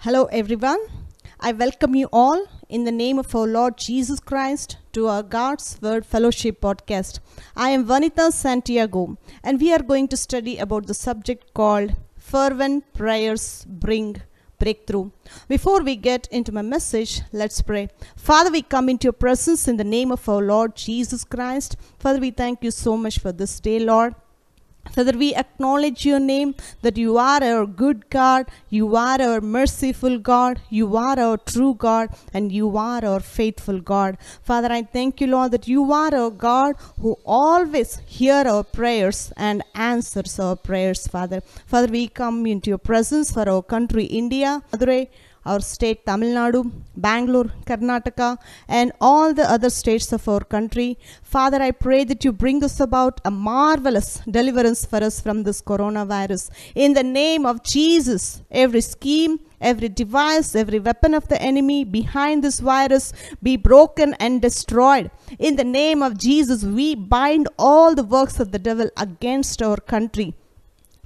Hello, everyone. I welcome you all in the name of our Lord Jesus Christ to our God's Word Fellowship podcast. I am Vanita Santiago, and we are going to study about the subject called Fervent Prayers Bring Breakthrough. Before we get into my message, let's pray. Father, we come into your presence in the name of our Lord Jesus Christ. Father, we thank you so much for this day, Lord. Father, we acknowledge your name that you are our good God, you are our merciful God, you are our true God, and you are our faithful God. Father, I thank you, Lord, that you are our God who always hears our prayers and answers our prayers, Father. Father, we come into your presence for our country, India. Father, our state Tamil Nadu, Bangalore, Karnataka, and all the other states of our country. Father, I pray that you bring us about a marvelous deliverance for us from this coronavirus. In the name of Jesus, every scheme, every device, every weapon of the enemy behind this virus be broken and destroyed. In the name of Jesus, we bind all the works of the devil against our country.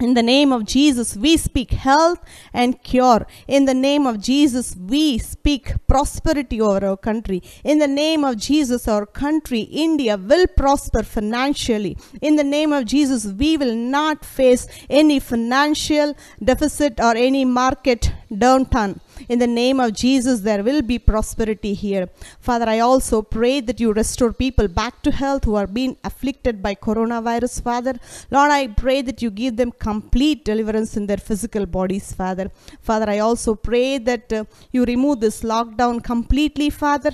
In the name of Jesus, we speak health and cure. In the name of Jesus, we speak prosperity over our country. In the name of Jesus, our country, India, will prosper financially. In the name of Jesus, we will not face any financial deficit or any market downturn. In the name of Jesus, there will be prosperity here. Father, I also pray that you restore people back to health who are being afflicted by coronavirus, Father. Lord, I pray that you give them complete deliverance in their physical bodies, Father. Father, I also pray that uh, you remove this lockdown completely, Father.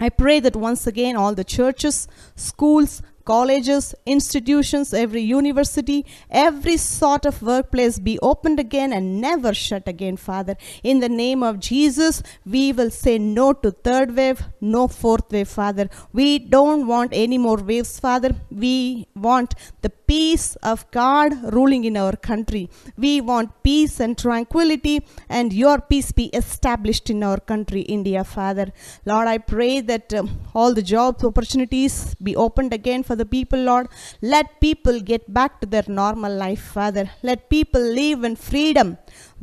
I pray that once again all the churches, schools, colleges, institutions, every university, every sort of workplace be opened again and never shut again, Father. In the name of Jesus, we will say no to third wave, no fourth wave, Father. We don't want any more waves, Father. We want the peace of God ruling in our country. We want peace and tranquility and your peace be established in our country, India, Father. Lord, I pray that um, all the job opportunities be opened again for for the people, Lord. Let people get back to their normal life, Father. Let people live in freedom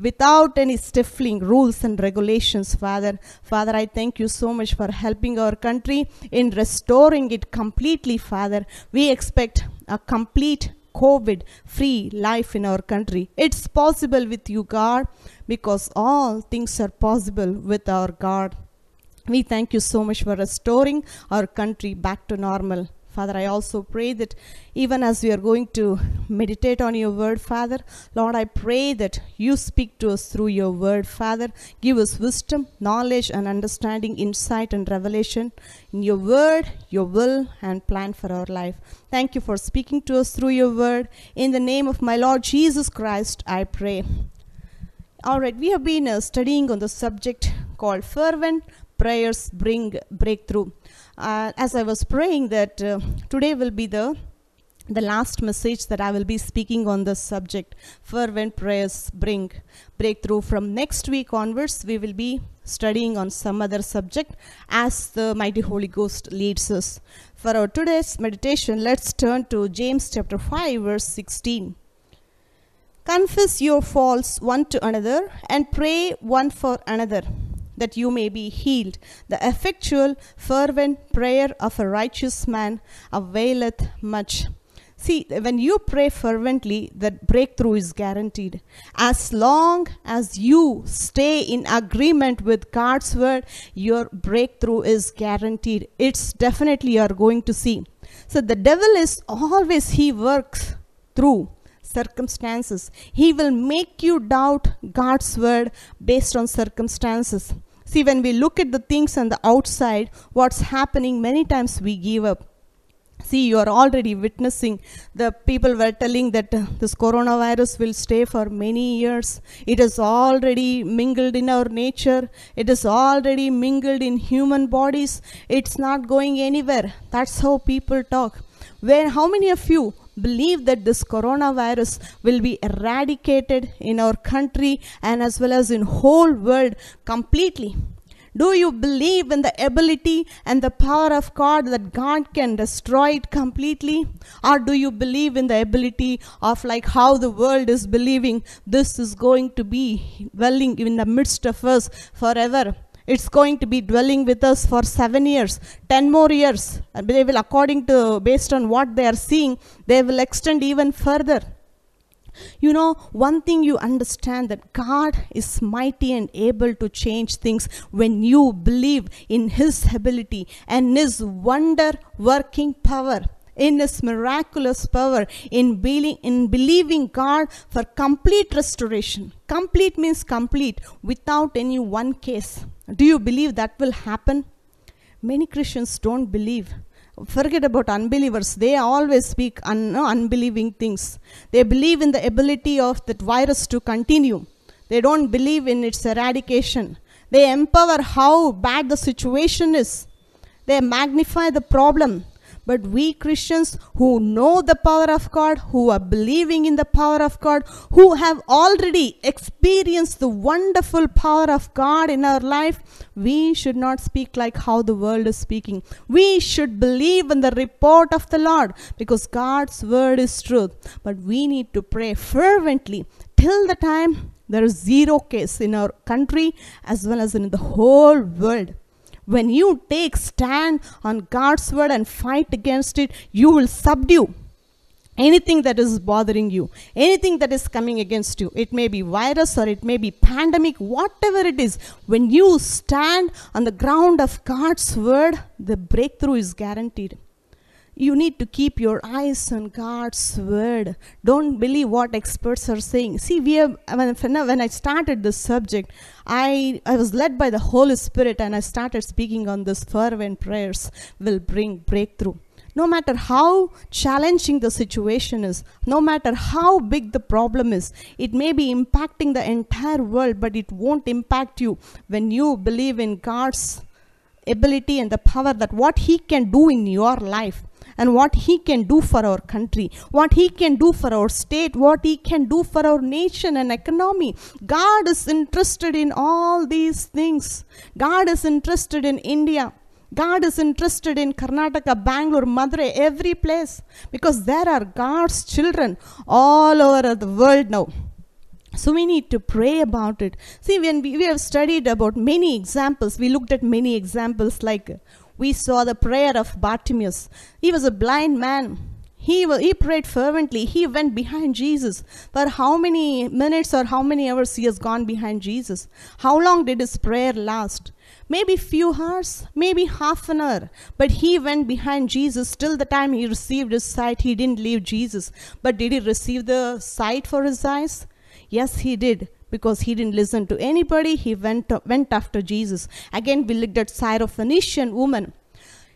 without any stifling rules and regulations, Father. Father, I thank you so much for helping our country in restoring it completely, Father. We expect a complete COVID free life in our country. It's possible with you, God, because all things are possible with our God. We thank you so much for restoring our country back to normal. Father, I also pray that even as we are going to meditate on your word, Father, Lord, I pray that you speak to us through your word, Father. Give us wisdom, knowledge, and understanding, insight, and revelation in your word, your will, and plan for our life. Thank you for speaking to us through your word. In the name of my Lord Jesus Christ, I pray. All right, we have been uh, studying on the subject called Fervent Prayers Bring Breakthrough uh, as I was praying that uh, today will be the the last message that I will be speaking on this subject, fervent prayers bring breakthrough. From next week onwards, we will be studying on some other subject as the mighty Holy Ghost leads us. For our today's meditation, let's turn to James chapter 5, verse 16. Confess your faults one to another and pray one for another that you may be healed. The effectual, fervent prayer of a righteous man availeth much. See, when you pray fervently, that breakthrough is guaranteed. As long as you stay in agreement with God's word, your breakthrough is guaranteed. It's definitely you're going to see. So the devil is always, he works through circumstances. He will make you doubt God's word based on circumstances. See, when we look at the things on the outside, what's happening, many times we give up. See, you are already witnessing the people were telling that uh, this coronavirus will stay for many years. It is already mingled in our nature. It is already mingled in human bodies. It's not going anywhere. That's how people talk. When how many of you believe that this coronavirus will be eradicated in our country and as well as in whole world completely do you believe in the ability and the power of God that God can destroy it completely? Or do you believe in the ability of like how the world is believing this is going to be dwelling in the midst of us forever? it's going to be dwelling with us for seven years, ten more years. And they will, according to, based on what they are seeing, they will extend even further. You know, one thing you understand that God is mighty and able to change things when you believe in His ability and His wonder working power in his miraculous power in, believing in believing God for complete restoration. Complete means complete without any one case. Do you believe that will happen? Many Christians don't believe. Forget about unbelievers. They always speak un- unbelieving things. They believe in the ability of that virus to continue. They don't believe in its eradication. They empower how bad the situation is. They magnify the problem but we Christians who know the power of God, who are believing in the power of God, who have already experienced the wonderful power of God in our life, we should not speak like how the world is speaking. We should believe in the report of the Lord because God's word is truth. But we need to pray fervently till the time there is zero case in our country as well as in the whole world. When you take stand on God's word and fight against it, you will subdue anything that is bothering you, anything that is coming against you. It may be virus or it may be pandemic, whatever it is. When you stand on the ground of God's word, the breakthrough is guaranteed you need to keep your eyes on God's word. Don't believe what experts are saying. See, we have, when I started this subject, I, I was led by the Holy Spirit and I started speaking on this fervent prayers will bring breakthrough. No matter how challenging the situation is, no matter how big the problem is, it may be impacting the entire world, but it won't impact you when you believe in God's ability and the power that what he can do in your life and what he can do for our country, what he can do for our state, what he can do for our nation and economy. God is interested in all these things. God is interested in India. God is interested in Karnataka, Bangalore, Madurai, every place because there are God's children all over the world now. So we need to pray about it. See, when we, we have studied about many examples, we looked at many examples like we saw the prayer of Bartimaeus. He was a blind man. He, he prayed fervently. He went behind Jesus. For how many minutes or how many hours he has gone behind Jesus? How long did his prayer last? Maybe few hours, maybe half an hour. But he went behind Jesus till the time he received his sight. He didn't leave Jesus. But did he receive the sight for his eyes? Yes, he did because he didn't listen to anybody. He went, went after Jesus. Again, we looked at Syrophoenician woman.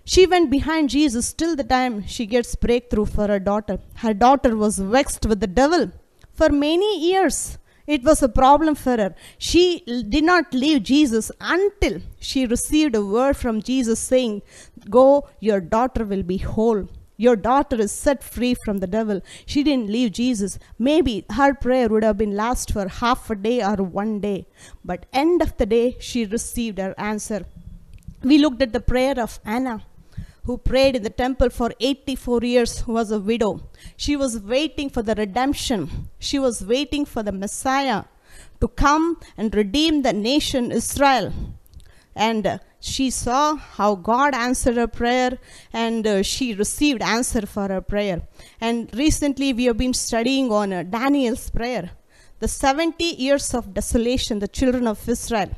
She went behind Jesus till the time she gets breakthrough for her daughter. Her daughter was vexed with the devil for many years. It was a problem for her. She did not leave Jesus until she received a word from Jesus saying, Go, your daughter will be whole. Your daughter is set free from the devil. She didn't leave Jesus. Maybe her prayer would have been last for half a day or one day. But end of the day, she received her answer. We looked at the prayer of Anna who prayed in the temple for 84 years was a widow. She was waiting for the redemption. She was waiting for the Messiah to come and redeem the nation Israel and she saw how God answered her prayer and uh, she received answer for her prayer. And recently we have been studying on uh, Daniel's prayer. The 70 years of desolation, the children of Israel,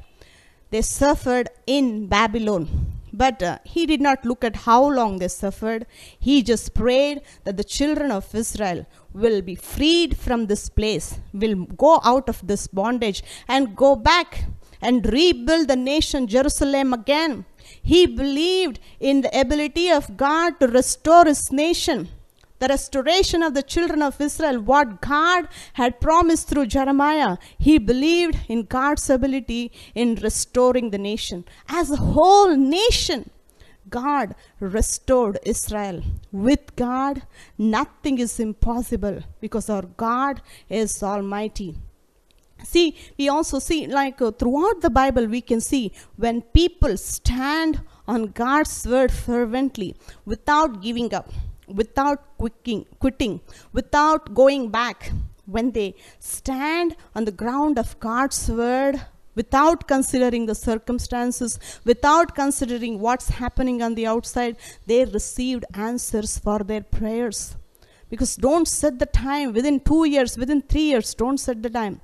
they suffered in Babylon. But uh, he did not look at how long they suffered. He just prayed that the children of Israel will be freed from this place, will go out of this bondage and go back and rebuild the nation Jerusalem again. He believed in the ability of God to restore his nation. The restoration of the children of Israel, what God had promised through Jeremiah, he believed in God's ability in restoring the nation. As a whole nation, God restored Israel. With God, nothing is impossible because our God is Almighty. See, we also see, like uh, throughout the Bible, we can see when people stand on God's word fervently without giving up, without quicking, quitting, without going back, when they stand on the ground of God's word without considering the circumstances, without considering what's happening on the outside, they received answers for their prayers. Because don't set the time within two years, within three years, don't set the time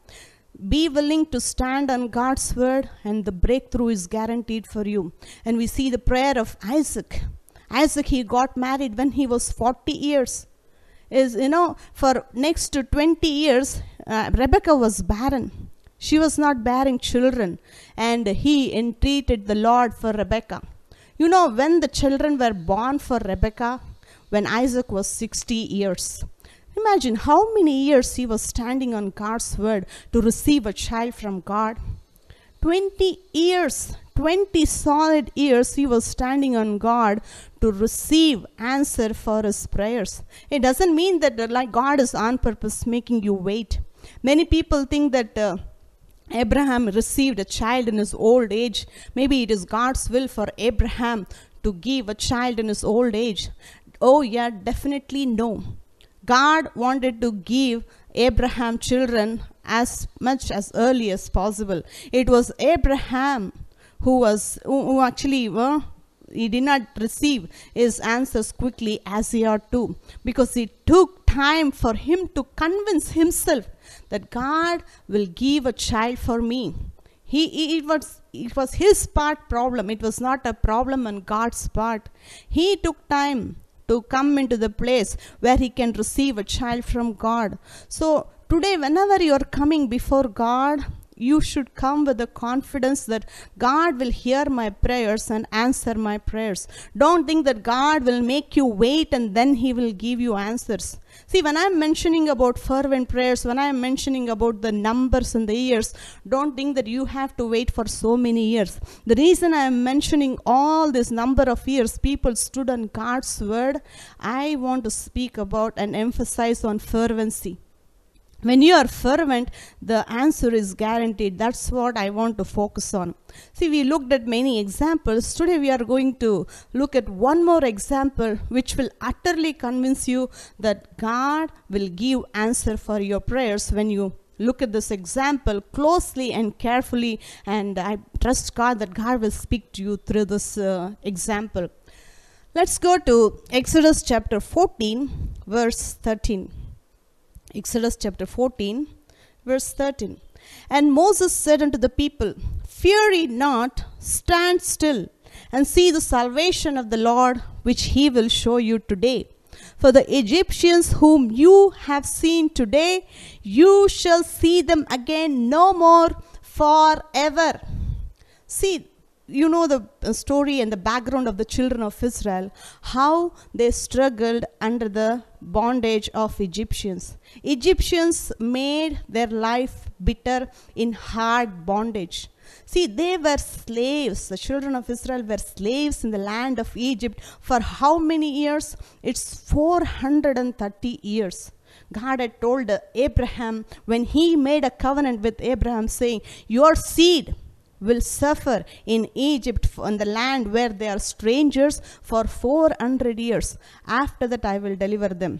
be willing to stand on God's word, and the breakthrough is guaranteed for you. And we see the prayer of Isaac. Isaac, he got married when he was 40 years. Is you know, for next to 20 years, uh, Rebecca was barren. She was not bearing children, and he entreated the Lord for Rebecca. You know, when the children were born for Rebecca, when Isaac was 60 years, Imagine how many years he was standing on God's word to receive a child from God. 20 years, 20 solid years he was standing on God to receive answer for his prayers. It doesn't mean that uh, like God is on purpose making you wait. Many people think that uh, Abraham received a child in his old age. Maybe it is God's will for Abraham to give a child in his old age. Oh yeah, definitely no. God wanted to give Abraham children as much as early as possible. It was Abraham who was who actually well, he did not receive his answers quickly as he ought to because it took time for him to convince himself that God will give a child for me. he, it, was, it was his part problem. It was not a problem on God's part. He took time to come into the place where he can receive a child from God. So today, whenever you are coming before God, you should come with the confidence that God will hear my prayers and answer my prayers. Don't think that God will make you wait and then He will give you answers. See, when I'm mentioning about fervent prayers, when I'm mentioning about the numbers and the years, don't think that you have to wait for so many years. The reason I'm mentioning all this number of years, people stood on God's word, I want to speak about and emphasize on fervency when you are fervent the answer is guaranteed that's what i want to focus on see we looked at many examples today we are going to look at one more example which will utterly convince you that god will give answer for your prayers when you look at this example closely and carefully and i trust god that god will speak to you through this uh, example let's go to exodus chapter 14 verse 13 Exodus chapter 14, verse 13. And Moses said unto the people, Fear ye not, stand still, and see the salvation of the Lord, which he will show you today. For the Egyptians whom you have seen today, you shall see them again no more forever. See, you know the uh, story and the background of the children of Israel, how they struggled under the bondage of Egyptians. Egyptians made their life bitter in hard bondage. See, they were slaves. The children of Israel were slaves in the land of Egypt for how many years? It's 430 years. God had told Abraham when he made a covenant with Abraham saying, Your seed, will suffer in Egypt on the land where they are strangers for 400 years. After that I will deliver them.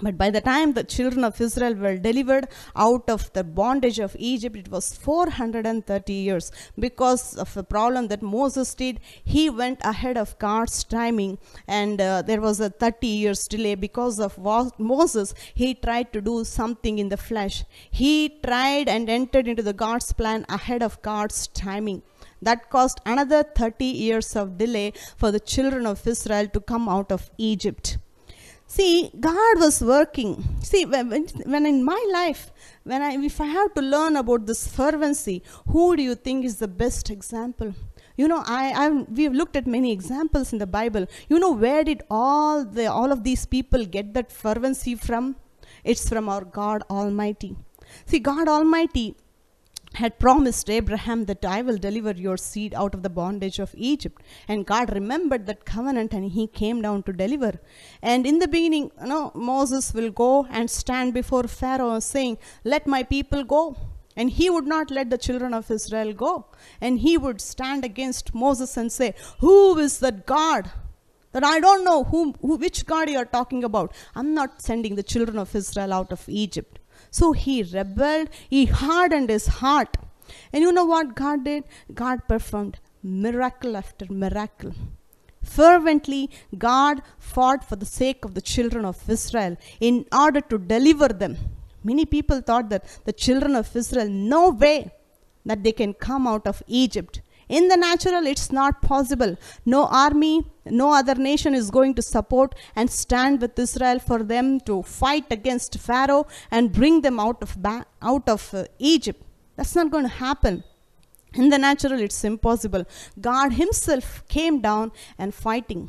But by the time the children of Israel were delivered out of the bondage of Egypt, it was 430 years. Because of a problem that Moses did, he went ahead of God's timing, and uh, there was a 30 years delay. Because of Moses, he tried to do something in the flesh. He tried and entered into the God's plan ahead of God's timing. That caused another 30 years of delay for the children of Israel to come out of Egypt. See, God was working. See, when, when in my life, when I, if I have to learn about this fervency, who do you think is the best example? you know i I've, we've looked at many examples in the bible you know where did all the all of these people get that fervency from it's from our god almighty see god almighty had promised Abraham that I will deliver your seed out of the bondage of Egypt. And God remembered that covenant and he came down to deliver. And in the beginning, you know, Moses will go and stand before Pharaoh saying, let my people go. And he would not let the children of Israel go. And he would stand against Moses and say, who is that God? That I don't know whom, who, which God you are talking about. I'm not sending the children of Israel out of Egypt. So he rebelled, he hardened his heart. And you know what God did? God performed miracle after miracle. Fervently, God fought for the sake of the children of Israel in order to deliver them. Many people thought that the children of Israel, no way that they can come out of Egypt. In the natural, it's not possible. No army, no other nation is going to support and stand with Israel for them to fight against Pharaoh and bring them out of, out of uh, Egypt. That's not going to happen. In the natural, it's impossible. God himself came down and fighting.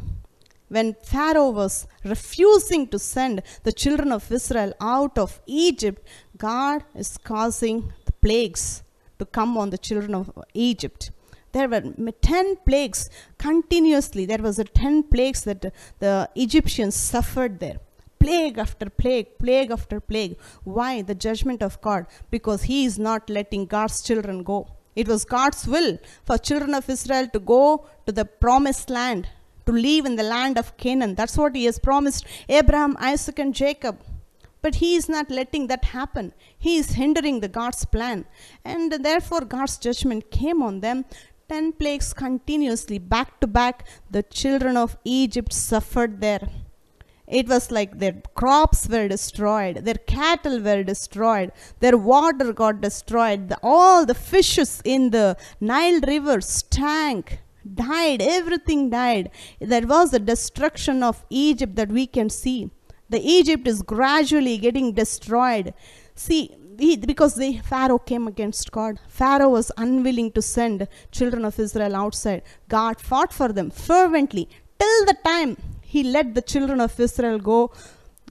When Pharaoh was refusing to send the children of Israel out of Egypt, God is causing the plagues to come on the children of Egypt. There were 10 plagues continuously. There was a 10 plagues that the Egyptians suffered there plague after plague, plague after plague. Why? The judgment of God. Because he is not letting God's children go. It was God's will for children of Israel to go to the promised land, to live in the land of Canaan. That's what he has promised Abraham, Isaac and Jacob. But he is not letting that happen. He is hindering the God's plan. And therefore God's judgment came on them 10 plagues continuously, back to back, the children of Egypt suffered there. It was like their crops were destroyed, their cattle were destroyed, their water got destroyed, the, all the fishes in the Nile River stank, died, everything died. There was the destruction of Egypt that we can see. The Egypt is gradually getting destroyed. See, we, because the Pharaoh came against God. Pharaoh was unwilling to send children of Israel outside. God fought for them fervently till the time he let the children of Israel go.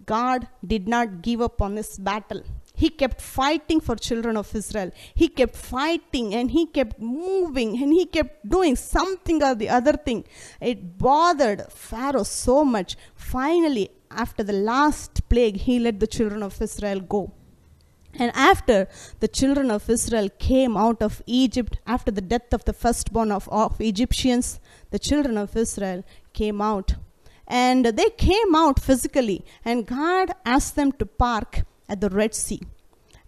God did not give up on this battle. He kept fighting for children of Israel. He kept fighting and he kept moving and he kept doing something or the other thing. It bothered Pharaoh so much. Finally, after the last plague, he let the children of Israel go. And after the children of Israel came out of Egypt, after the death of the firstborn of, of Egyptians, the children of Israel came out. And they came out physically, and God asked them to park at the Red Sea.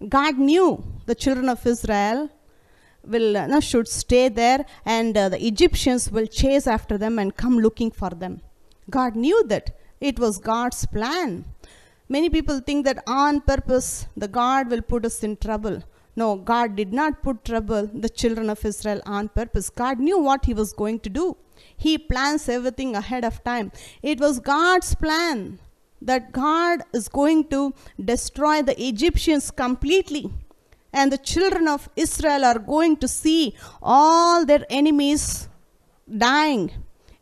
God knew the children of Israel will uh, should stay there and uh, the Egyptians will chase after them and come looking for them. God knew that it was God's plan. Many people think that on purpose the God will put us in trouble. No, God did not put trouble the children of Israel on purpose. God knew what he was going to do. He plans everything ahead of time. It was God's plan that God is going to destroy the Egyptians completely. And the children of Israel are going to see all their enemies dying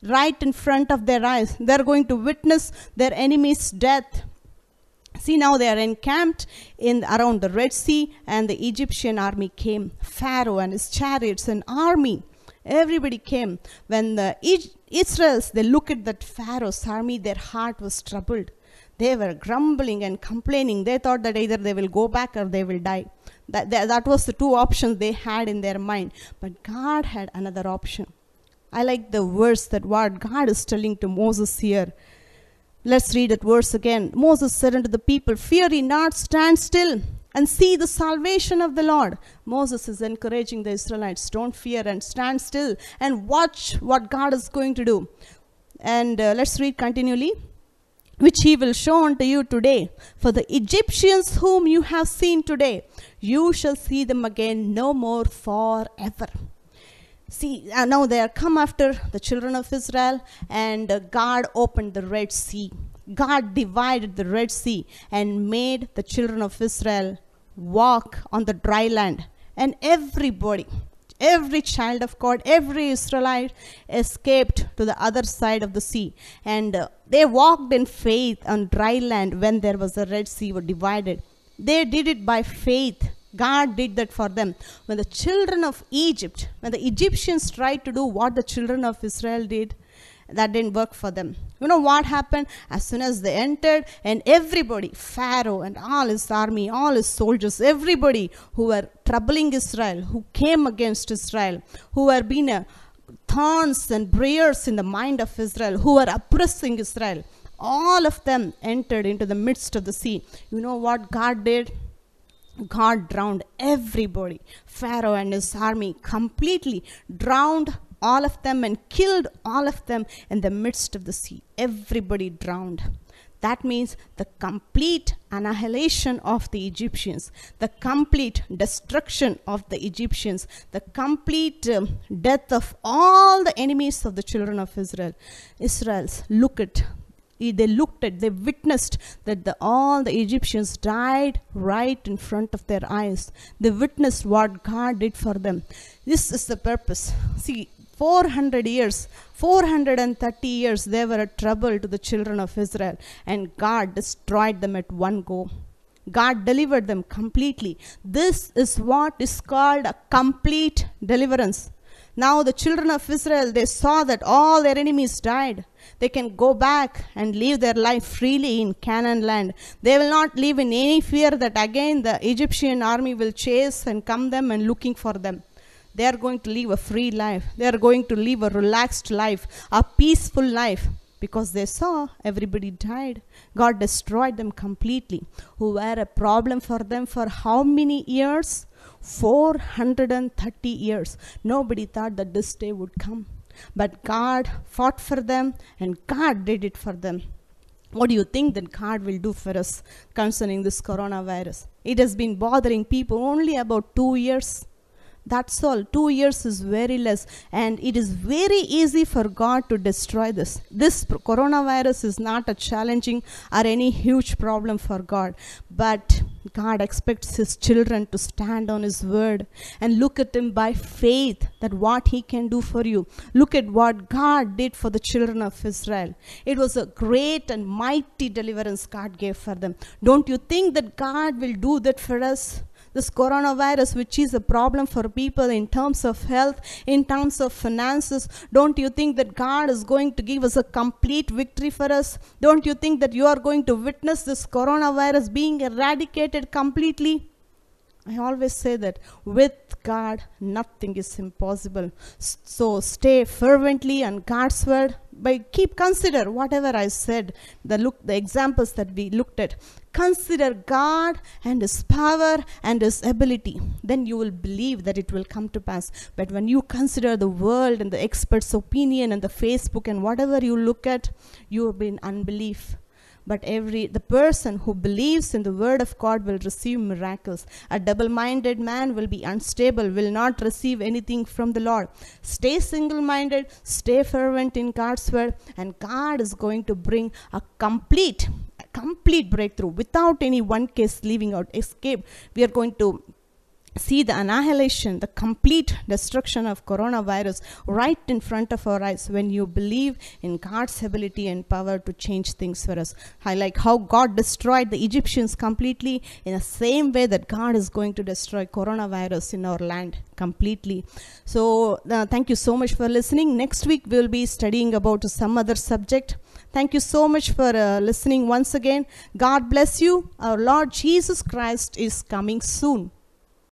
right in front of their eyes. They're going to witness their enemies' death. See now they are encamped in around the Red Sea and the Egyptian army came. Pharaoh and his chariots and army. Everybody came. When the Israels, they look at that Pharaoh's army, their heart was troubled. They were grumbling and complaining. They thought that either they will go back or they will die. That, that, that was the two options they had in their mind. But God had another option. I like the words that what God is telling to Moses here. Let's read that verse again. Moses said unto the people, Fear ye not, stand still and see the salvation of the Lord. Moses is encouraging the Israelites, don't fear and stand still and watch what God is going to do. And uh, let's read continually which he will show unto you today. For the Egyptians whom you have seen today, you shall see them again no more forever. See, uh, now they are come after the children of Israel, and uh, God opened the Red Sea. God divided the Red Sea and made the children of Israel walk on the dry land. And everybody, every child of God, every Israelite escaped to the other side of the sea. And uh, they walked in faith on dry land when there was a Red Sea were divided. They did it by faith God did that for them. When the children of Egypt, when the Egyptians tried to do what the children of Israel did, that didn't work for them. You know what happened? As soon as they entered, and everybody, Pharaoh and all his army, all his soldiers, everybody who were troubling Israel, who came against Israel, who were being thorns and briars in the mind of Israel, who were oppressing Israel, all of them entered into the midst of the sea. You know what God did? God drowned everybody, Pharaoh and his army completely drowned all of them and killed all of them in the midst of the sea. Everybody drowned. That means the complete annihilation of the Egyptians, the complete destruction of the Egyptians, the complete um, death of all the enemies of the children of Israel. Israel's, look at they looked at, they witnessed that the, all the Egyptians died right in front of their eyes. They witnessed what God did for them. This is the purpose. See, 400 years, 430 years, they were a trouble to the children of Israel, and God destroyed them at one go. God delivered them completely. This is what is called a complete deliverance. Now the children of Israel, they saw that all their enemies died. They can go back and live their life freely in Canaan land. They will not live in any fear that again the Egyptian army will chase and come them and looking for them. They are going to live a free life. They are going to live a relaxed life, a peaceful life because they saw everybody died. God destroyed them completely, who were a problem for them for how many years? 430 years. Nobody thought that this day would come but God fought for them and God did it for them. What do you think that God will do for us concerning this coronavirus? It has been bothering people only about two years. That's all. Two years is very less. And it is very easy for God to destroy this. This coronavirus is not a challenging or any huge problem for God. But God expects his children to stand on his word and look at him by faith that what he can do for you. Look at what God did for the children of Israel. It was a great and mighty deliverance God gave for them. Don't you think that God will do that for us? This coronavirus, which is a problem for people in terms of health, in terms of finances, don't you think that God is going to give us a complete victory for us? Don't you think that you are going to witness this coronavirus being eradicated completely? I always say that with God, nothing is impossible. So stay fervently on God's word. By keep consider whatever I said, the look, the examples that we looked at. Consider God and His power and His ability. Then you will believe that it will come to pass. But when you consider the world and the experts' opinion and the Facebook and whatever you look at, you will be unbelief but every the person who believes in the word of God will receive miracles. A double-minded man will be unstable, will not receive anything from the Lord. Stay single-minded, stay fervent in God's word, and God is going to bring a complete, a complete breakthrough without any one case leaving out escape. We are going to see the annihilation, the complete destruction of coronavirus right in front of our eyes when you believe in God's ability and power to change things for us. I like how God destroyed the Egyptians completely in the same way that God is going to destroy coronavirus in our land completely. So uh, thank you so much for listening. Next week we'll be studying about some other subject. Thank you so much for uh, listening once again. God bless you. Our Lord Jesus Christ is coming soon.